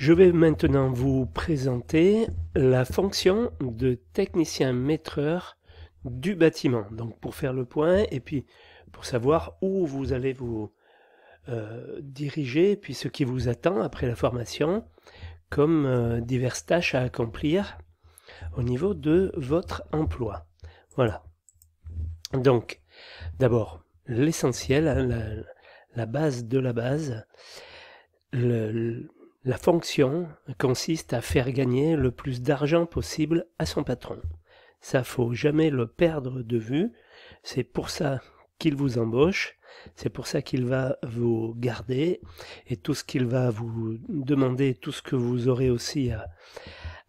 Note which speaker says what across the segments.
Speaker 1: Je vais maintenant vous présenter la fonction de technicien maîtreur du bâtiment. Donc pour faire le point et puis pour savoir où vous allez vous euh, diriger, puis ce qui vous attend après la formation, comme euh, diverses tâches à accomplir au niveau de votre emploi. Voilà. Donc, d'abord, l'essentiel, la, base de la base, le la fonction consiste à faire gagner le plus d'argent possible à son patron. Ça faut jamais le perdre de vue. C'est pour ça qu'il vous embauche. C'est pour ça qu'il va vous garder et tout ce qu'il va vous demander, tout ce que vous aurez aussi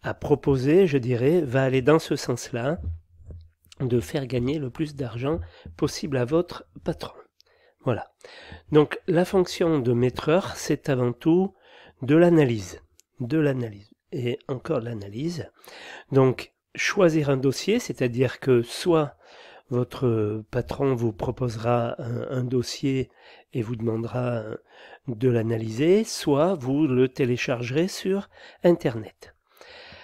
Speaker 1: à, proposer, je dirais, va aller dans ce sens-là de faire gagner le plus d'argent possible à votre patron. Voilà. Donc la fonction de maîtreur, c'est avant tout de l'analyse, de l'analyse et encore l'analyse. Donc, choisir un dossier, c'est-à-dire que soit votre patron vous proposera un, dossier et vous demandera de l'analyser, soit vous le téléchargerez sur Internet.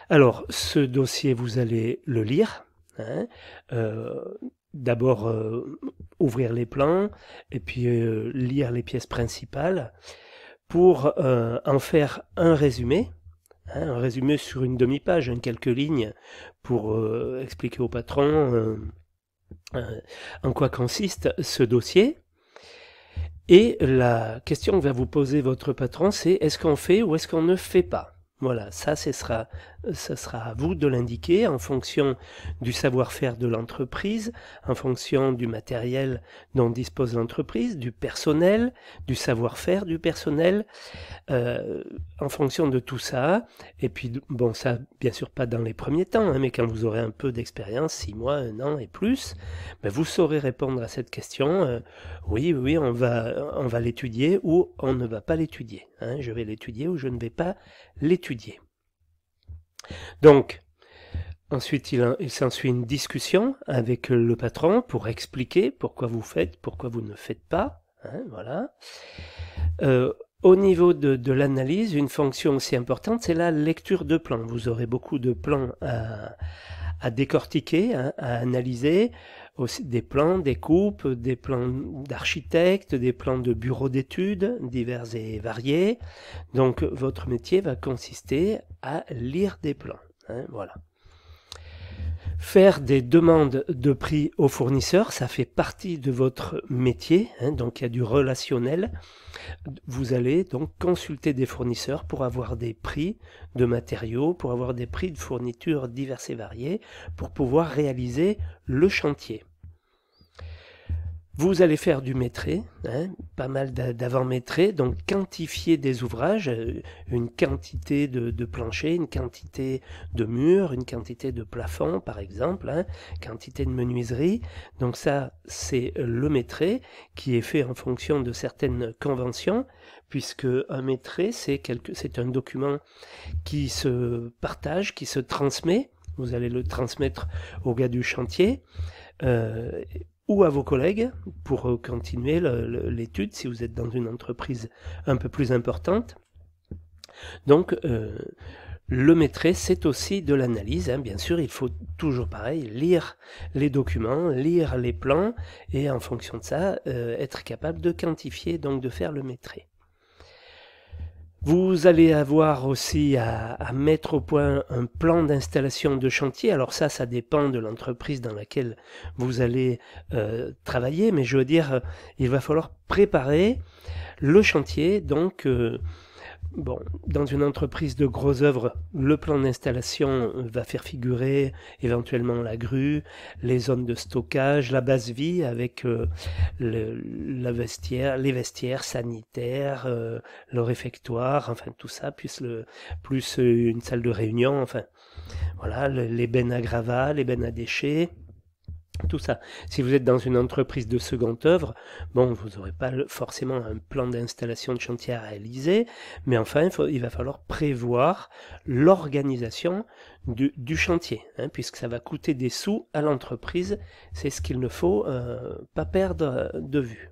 Speaker 1: Alors, ce dossier, vous allez le lire. Hein, euh, d'abord, euh, ouvrir les plans et puis euh, lire les pièces principales pour euh, en faire un résumé, hein, un résumé sur une demi-page, hein, quelques lignes, pour euh, expliquer au patron euh, en quoi consiste ce dossier. Et la question que va vous poser votre patron, c'est est-ce qu'on fait ou est-ce qu'on ne fait pas voilà, ça, ce sera, ce sera à vous de l'indiquer en fonction du savoir-faire de l'entreprise, en fonction du matériel dont dispose l'entreprise, du personnel, du savoir-faire du personnel, euh, en fonction de tout ça. Et puis, bon, ça, bien sûr, pas dans les premiers temps, hein, mais quand vous aurez un peu d'expérience, six mois, un an et plus, ben, vous saurez répondre à cette question. Euh, oui, oui, on va, on va l'étudier ou on ne va pas l'étudier. Hein, je vais l'étudier ou je ne vais pas l'étudier. Donc, ensuite, il, s'ensuit une discussion avec le patron pour expliquer pourquoi vous faites, pourquoi vous ne faites pas. Hein, voilà. Euh, au niveau de, l'analyse, une fonction aussi importante, c'est la lecture de plans. Vous aurez beaucoup de plans à, décortiquer, hein, à analyser aussi des plans, des coupes, des plans d'architectes, des plans de bureaux d'études divers et variés. Donc votre métier va consister à lire des plans. Hein, voilà. Faire des demandes de prix aux fournisseurs, ça fait partie de votre métier, hein, donc il y a du relationnel. Vous allez donc consulter des fournisseurs pour avoir des prix de matériaux, pour avoir des prix de fournitures divers et variées, pour pouvoir réaliser le chantier. Vous allez faire du maîtré, hein, pas mal d'avant-maîtré, donc quantifier des ouvrages, euh, une quantité de, plancher, planchers, une quantité de murs, une quantité de plafond par exemple, hein, quantité de menuiserie. Donc ça, c'est le maîtré qui est fait en fonction de certaines conventions, puisque un maîtré, c'est c'est un document qui se partage, qui se transmet. Vous allez le transmettre au gars du chantier. Euh, ou à vos collègues pour euh, continuer l'étude si vous êtes dans une entreprise un peu plus importante. Donc, euh, le maîtrise, c'est aussi de l'analyse. Hein. Bien sûr, il faut toujours pareil, lire les documents, lire les plans, et en fonction de ça, euh, être capable de quantifier, donc de faire le maîtrise. Vous allez avoir aussi à, mettre au point un plan d'installation de chantier. Alors ça, ça dépend de l'entreprise dans laquelle vous allez euh, travailler, mais je veux dire, euh, il va falloir préparer le chantier, donc euh, Bon, dans une entreprise de gros œuvres, le plan d'installation va faire figurer éventuellement la grue, les zones de stockage, la base vie avec euh, le, la vestiaire, les vestiaires sanitaires, euh, le réfectoire, enfin tout ça, plus, le, plus une salle de réunion, enfin voilà, les bennes à gravats, les bennes à déchets tout ça. Si vous êtes dans une entreprise de seconde œuvre, bon, vous n'aurez pas forcément un plan d'installation de chantier à réaliser, mais enfin, il, va falloir prévoir l'organisation du, chantier, hein, puisque ça va coûter des sous à l'entreprise. C'est ce qu'il ne faut euh, pas perdre euh, de vue.